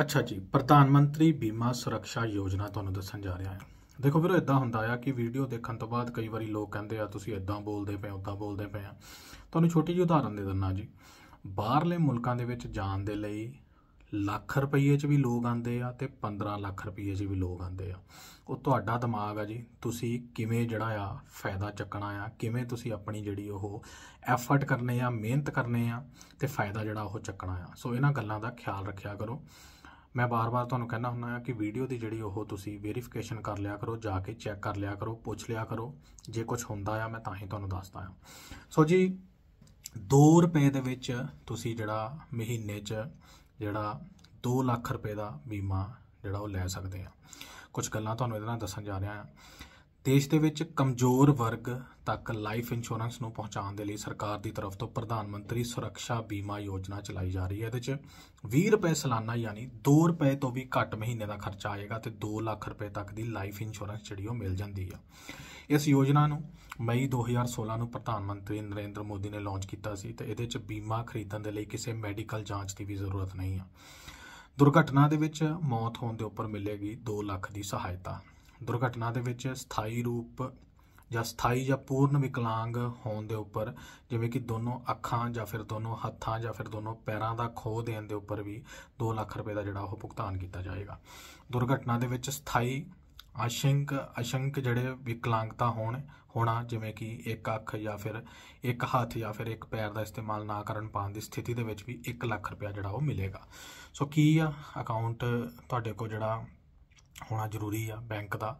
ਅੱਛਾ ਜੀ ਪ੍ਰਧਾਨ ਮੰਤਰੀ ਬੀਮਾ ਸੁਰੱਖਿਆ ਯੋਜਨਾ ਤੁਹਾਨੂੰ ਦੱਸਣ ਜਾ ਰਿਹਾ ਹਾਂ ਦੇਖੋ ਵੀਰੋ ਇਦਾਂ ਹੁੰਦਾ ਆ ਕਿ ਵੀਡੀਓ ਦੇਖਣ ਤੋਂ ਬਾਅਦ ਕਈ ਵਾਰੀ ਲੋਕ ਕਹਿੰਦੇ ਆ ਤੁਸੀਂ ਇਦਾਂ ਬੋਲਦੇ ਪਏ ਉਦਾਂ ਬੋਲਦੇ ਪਏ ਆ ਤੁਹਾਨੂੰ ਛੋਟੀ ਜਿਹੀ ਉਦਾਹਰਨ ਦੇ ਦਿੰਨਾ ਜੀ ਬਾਹਰਲੇ ਮੁਲਕਾਂ ਦੇ ਵਿੱਚ ਜਾਣ ਦੇ ਲਈ ਲੱਖ ਰੁਪਏ 'ਚ ਵੀ ਲੋਕ ਆਂਦੇ ਆ ਤੇ 15 ਲੱਖ ਰੁਪਏ 'ਚ ਵੀ ਲੋਕ ਆਂਦੇ ਆ ਉਹ ਤੁਹਾਡਾ ਦਿਮਾਗ ਆ ਜੀ ਤੁਸੀਂ ਕਿਵੇਂ ਜਿਹੜਾ ਆ ਫਾਇਦਾ ਚੱਕਣਾ ਆ ਕਿਵੇਂ ਤੁਸੀਂ ਆਪਣੀ ਜਿਹੜੀ ਉਹ ਐਫਰਟ ਕਰਨੇ ਆ ਮਿਹਨਤ ਕਰਨੇ ਆ ਤੇ ਫਾਇਦਾ ਜਿਹੜਾ ਉਹ ਚੱਕਣਾ ਆ ਸੋ ਇਹਨਾਂ ਗੱਲਾਂ ਦਾ ਖਿਆਲ ਰੱਖਿਆ ਕਰੋ ਮੈਂ ਬਾਰ-ਬਾਰ ਤੁਹਾਨੂੰ ਕਹਿਣਾ ਹੁੰਦਾ ਕਿ ਵੀਡੀਓ ਦੀ ਜਿਹੜੀ ਉਹ ਤੁਸੀਂ ਵੈਰੀਫਿਕੇਸ਼ਨ ਕਰ ਲਿਆ ਕਰੋ ਜਾ ਕੇ ਚੈੱਕ ਕਰ ਲਿਆ ਕਰੋ ਪੁੱਛ ਲਿਆ ਕਰੋ ਜੇ ਕੁਝ ਹੁੰਦਾ ਆ ਮੈਂ ਤਾਂ ਹੀ ਤੁਹਾਨੂੰ ਦੱਸਦਾ ਆ ਸੋ ਜੀ 2 ਰੁਪਏ ਦੇ ਵਿੱਚ ਤੁਸੀਂ ਜਿਹੜਾ ਮਹੀਨੇ 'ਚ ਜਿਹੜਾ 2 ਲੱਖ ਰੁਪਏ ਦਾ ਬੀਮਾ ਜਿਹੜਾ ਉਹ ਲੈ ਸਕਦੇ ਆ ਕੁਝ ਗੱਲਾਂ ਤੁਹਾਨੂੰ ਇਹਦੇ ਨਾਲ ਦੱਸਣ ਜਾ ਰਿਹਾ ਆ ਦੇਸ਼ ਦੇ ਵਿੱਚ ਕਮਜ਼ੋਰ ਵਰਗ ਤੱਕ ਲਾਈਫ ਇੰਸ਼ੋਰੈਂਸ ਨੂੰ ਪਹੁੰਚਾਉਣ ਦੇ ਲਈ ਸਰਕਾਰ ਦੀ ਤਰਫ ਤੋਂ ਪ੍ਰਧਾਨ ਮੰਤਰੀ ਸੁਰੱਖਿਆ ਬੀਮਾ ਯੋਜਨਾ ਚਲਾਈ ਜਾ ਰਹੀ ਹੈ ਇਹਦੇ 'ਚ 20 ਰੁਪਏ ਸਾਲਾਨਾ ਯਾਨੀ 2 ਰੁਪਏ ਤੋਂ ਵੀ ਘੱਟ ਮਹੀਨੇ ਦਾ ਖਰਚਾ ਆਏਗਾ ਤੇ 2 ਲੱਖ ਰੁਪਏ ਤੱਕ ਦੀ ਲਾਈਫ ਇੰਸ਼ੋਰੈਂਸ ਜਿਹੜੀ ਉਹ ਮਿਲ ਜਾਂਦੀ ਆ ਇਸ ਯੋਜਨਾ ਨੂੰ ਮਈ 2016 ਨੂੰ ਪ੍ਰਧਾਨ ਮੰਤਰੀ ਨਰਿੰਦਰ ਮੋਦੀ ਨੇ ਲਾਂਚ ਕੀਤਾ ਸੀ ਤੇ ਇਹਦੇ 'ਚ ਬੀਮਾ ਖਰੀਦਣ ਦੇ ਲਈ ਕਿਸੇ ਮੈਡੀਕਲ ਜਾਂਚ ਦੀ ਵੀ ਜ਼ਰੂਰਤ ਨਹੀਂ ਆ ਦੁਰਘਟਨਾ ਦੇ ਵਿੱਚ ਮੌਤ ਹੋਣ ਦੇ ਉੱਪਰ ਮਿਲੇਗੀ 2 ਲੱਖ ਦੀ ਸਹਾਇਤਾ ਦੁਰਘਟਨਾ ਦੇ ਵਿੱਚ ਸਥਾਈ ਰੂਪ ਜਾਂ ਸਥਾਈ ਜਾਂ ਪੂਰਨ ਵਿਕਲਾਂਗ ਹੋਣ ਦੇ ਉੱਪਰ ਜਿਵੇਂ ਕਿ ਦੋਨੋਂ ਅੱਖਾਂ ਜਾਂ ਫਿਰ ਦੋਨੋਂ ਹੱਥਾਂ ਜਾਂ ਫਿਰ ਦੋਨੋਂ ਪੈਰਾਂ ਦਾ ਖੋ ਦੇਣ ਦੇ ਉੱਪਰ ਵੀ 2 ਲੱਖ ਰੁਪਏ ਦਾ ਜਿਹੜਾ ਉਹ ਭੁਗਤਾਨ ਕੀਤਾ ਜਾਏਗਾ ਦੁਰਘਟਨਾ ਦੇ ਵਿੱਚ ਸਥਾਈ ਅਸ਼ੰਕ ਅਸ਼ੰਕ ਜਿਹੜੇ ਵਿਕਲਾਂਗਤਾ ਹੋਣ ਹੋਣਾ ਜਿਵੇਂ ਕਿ ਇੱਕ ਅੱਖ ਜਾਂ ਫਿਰ ਇੱਕ ਹੱਥ ਜਾਂ ਫਿਰ ਇੱਕ ਪੈਰ ਦਾ ਇਸਤੇਮਾਲ ਨਾ ਕਰਨ ਪਾਉਣ ਦੀ ਸਥਿਤੀ ਦੇ ਵਿੱਚ ਵੀ 1 ਲੱਖ ਰੁਪਏ ਜਿਹੜਾ ਉਹ ਮਿਲੇਗਾ ਸੋ ਕੀ ਆ ਅਕਾਊਂਟ ਤੁਹਾਡੇ ਕੋਲ ਜਿਹੜਾ ਹੋਣਾ ਜ਼ਰੂਰੀ ਆ ਬੈਂਕ ਦਾ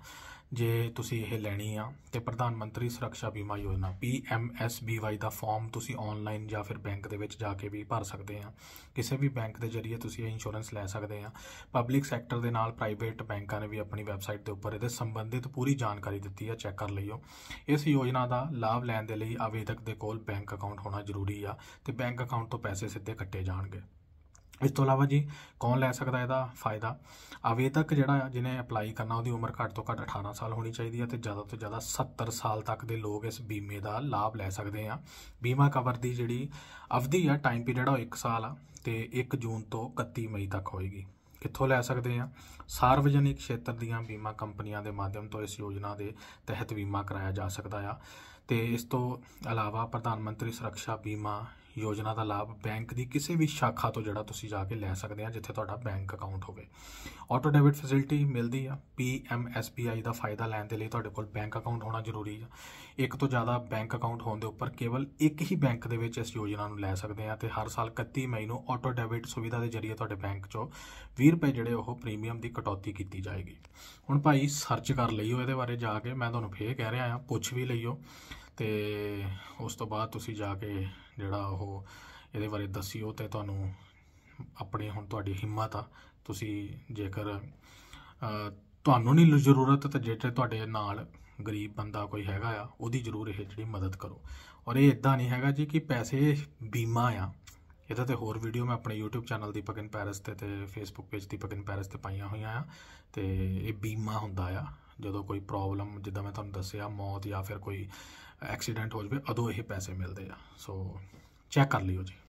ਜੇ ਤੁਸੀਂ ਇਹ ਲੈਣੀ ਆ ਤੇ ਪ੍ਰਧਾਨ ਮੰਤਰੀ ਸੁਰੱਖਿਆ ਬੀਮਾ ਯੋਜਨਾ PMSBY ਦਾ ਫਾਰਮ ਤੁਸੀਂ ਆਨਲਾਈਨ ਜਾਂ ਫਿਰ ਬੈਂਕ ਦੇ ਵਿੱਚ ਜਾ ਕੇ ਵੀ ਭਰ ਸਕਦੇ ਆ ਕਿਸੇ ਵੀ ਬੈਂਕ ਦੇ ਜ਼ਰੀਏ ਤੁਸੀਂ ਇਹ ਇੰਸ਼ੋਰੈਂਸ ਲੈ ਸਕਦੇ ਆ ਪਬਲਿਕ ਸੈਕਟਰ ਦੇ ਨਾਲ ਪ੍ਰਾਈਵੇਟ ਬੈਂਕਾਂ ਨੇ ਵੀ ਆਪਣੀ ਵੈਬਸਾਈਟ ਦੇ ਉੱਪਰ ਇਹਦੇ ਸੰਬੰਧਿਤ ਪੂਰੀ ਜਾਣਕਾਰੀ ਦਿੱਤੀ ਆ ਚੈੱਕ ਕਰ ਲਈਓ ਇਸ ਯੋਜਨਾ ਦਾ ਲਾਭ ਲੈਣ ਦੇ ਲਈ ਆਵੇਦਕ ਦੇ ਕੋਲ ਬੈਂਕ ਅਕਾਊਂਟ ਹੋਣਾ ਜ਼ਰੂਰੀ ਆ ਤੇ ਬੈਂਕ ਅਕਾਊਂਟ ਤੋਂ ਪੈਸੇ ਸਿੱਧੇ ਕੱਟੇ ਜਾਣਗੇ ਇਸ ਤੋਂ ਇਲਾਵਾ ਜੀ ਕੌਣ ਲੈ ਸਕਦਾ ਇਹਦਾ ਫਾਇਦਾ ਤੱਕ ਜਿਹੜਾ ਜਿਹਨੇ ਅਪਲਾਈ ਕਰਨਾ ਉਹਦੀ ਉਮਰ ਘੱਟ ਤੋਂ ਘੱਟ 18 ਸਾਲ ਹੋਣੀ ਚਾਹੀਦੀ ਹੈ ਤੇ ਜ਼ਿਆਦਾ ਤੋਂ ਜ਼ਿਆਦਾ 70 ਸਾਲ ਤੱਕ ਦੇ ਲੋਕ ਇਸ ਬੀਮੇ ਦਾ ਲਾਭ ਲੈ ਸਕਦੇ ਆ ਬੀਮਾ ਕਵਰ ਦੀ ਜਿਹੜੀ ਅਵਧੀ ਆ ਟਾਈਮ ਪੀਰੀਅਡ ਉਹ 1 ਸਾਲ ਆ ਤੇ 1 ਜੂਨ ਤੋਂ 31 ਮਈ ਤੱਕ ਹੋਏਗੀ ਕਿੱਥੋਂ ਲੈ ਸਕਦੇ ਆ ਸਾਰਵਜਨਿਕ ਖੇਤਰ ਦੀਆਂ ਬੀਮਾ ਕੰਪਨੀਆਂ ਦੇ ਮਾਧਿਅਮ ਤੋਂ ਇਸ ਯੋਜਨਾ ਦੇ ਤਹਿਤ ਬੀਮਾ ਕਰਾਇਆ ਜਾ ਸਕਦਾ ਆ ਤੇ ਇਸ ਤੋਂ ਇਲਾਵਾ ਪ੍ਰਧਾਨ ਮੰਤਰੀ ਸੁਰੱਖਿਆ ਬੀਮਾ ਯੋਜਨਾ ਦਾ ਲਾਭ ਬੈਂਕ ਦੀ ਕਿਸੇ ਵੀ ਸ਼ਾਖਾ ਤੋਂ ਜਿਹੜਾ ਤੁਸੀਂ ਜਾ ਕੇ ਲੈ ਸਕਦੇ ਆ ਜਿੱਥੇ ਤੁਹਾਡਾ ਬੈਂਕ ਅਕਾਊਂਟ ਹੋਵੇ ਆਟੋ ਡੈਬਿਟ ਫੈਸਿਲਿਟੀ ਮਿਲਦੀ ਆ ਪੀਐਮਐਸਬੀਆਈ ਦਾ ਫਾਇਦਾ ਲੈਣ ਦੇ ਲਈ ਤੁਹਾਡੇ ਕੋਲ ਬੈਂਕ ਅਕਾਊਂਟ ਹੋਣਾ ਜ਼ਰੂਰੀ ਆ ਇੱਕ ਤੋਂ ਜ਼ਿਆਦਾ ਬੈਂਕ ਅਕਾਊਂਟ ਹੋਣ ਦੇ ਉੱਪਰ ਕੇਵਲ ਇੱਕ ਹੀ ਬੈਂਕ ਦੇ ਵਿੱਚ ਇਸ ਯੋਜਨਾ ਨੂੰ ਲੈ ਸਕਦੇ ਆ ਤੇ ਹਰ ਸਾਲ 31 ਮਈ ਨੂੰ ਆਟੋ ਡੈਬਿਟ ਸੁਵਿਧਾ ਦੇ ਜ਼ਰੀਏ ਤੁਹਾਡੇ ਬੈਂਕ 'ਚੋਂ 20 ਰੁਪਏ ਜਿਹੜੇ ਉਹ ਪ੍ਰੀਮੀਅਮ ਦੀ ਕਟੌਤੀ ਕੀਤੀ ਜਾਏਗੀ ਹੁਣ ਭਾਈ ਸਰਚ ਕਰ ਲਈਓ ਇਹਦੇ ਬਾਰੇ ਜਾ ਕੇ ਮੈਂ ਤੁਹਾਨੂੰ ਫੇਰ ਕਹਿ ਰਿਹਾ ਆ ਪੁੱਛ ਵੀ ਲਈਓ ਤੇ ਉਸ ਤੋਂ ਬਾਅਦ ਤੁਸੀਂ ਜਾ ਕੇ ਜਿਹੜਾ ਉਹ ਇਹਦੇ ਬਾਰੇ ਦੱਸਿਓ ਤੇ ਤੁਹਾਨੂੰ ਆਪਣੇ ਹੁਣ ਤੁਹਾਡੀ ਹਿੰਮਤ ਆ ਤੁਸੀਂ ਜੇਕਰ ਤੁਹਾਨੂੰ ਨਹੀਂ ਜ਼ਰੂਰਤ ਤਾਂ ਜਿਹੜੇ ਤੁਹਾਡੇ ਨਾਲ ਗਰੀਬ ਬੰਦਾ ਕੋਈ ਹੈਗਾ ਆ ਉਹਦੀ ਜ਼ਰੂਰ ਇਹ ਜਿਹੜੀ ਮਦਦ ਕਰੋ ਔਰ ਇਹ ਇਦਾਂ ਨਹੀਂ ਹੈਗਾ ਜੀ ਕਿ ਪੈਸੇ ਬੀਮਾ ਆ ਇਹਦਾ ਤੇ ਹੋਰ ਵੀਡੀਓ ਮੈਂ ਆਪਣੇ YouTube channel Deepak in Paris ਤੇ ਤੇ Facebook page Deepak in Paris ਤੇ ਪਾਈਆਂ ਹੋਈਆਂ ਆ ਤੇ ਇਹ ਬੀਮਾ ਹੁੰਦਾ ਆ ਜਦੋਂ ਕੋਈ ਪ੍ਰੋਬਲਮ ਜਿੱਦਾਂ ਮੈਂ ਤੁਹਾਨੂੰ ਦੱਸਿਆ ਮੌਤ ਜਾਂ ਫਿਰ ਕੋਈ ਐਕਸੀਡੈਂਟ ਹੋ ਜਵੇ ਉਦੋਂ ਇਹ ਪੈਸੇ ਮਿਲਦੇ ਆ ਸੋ ਚੈੱਕ ਕਰ ਲਿਓ ਜੀ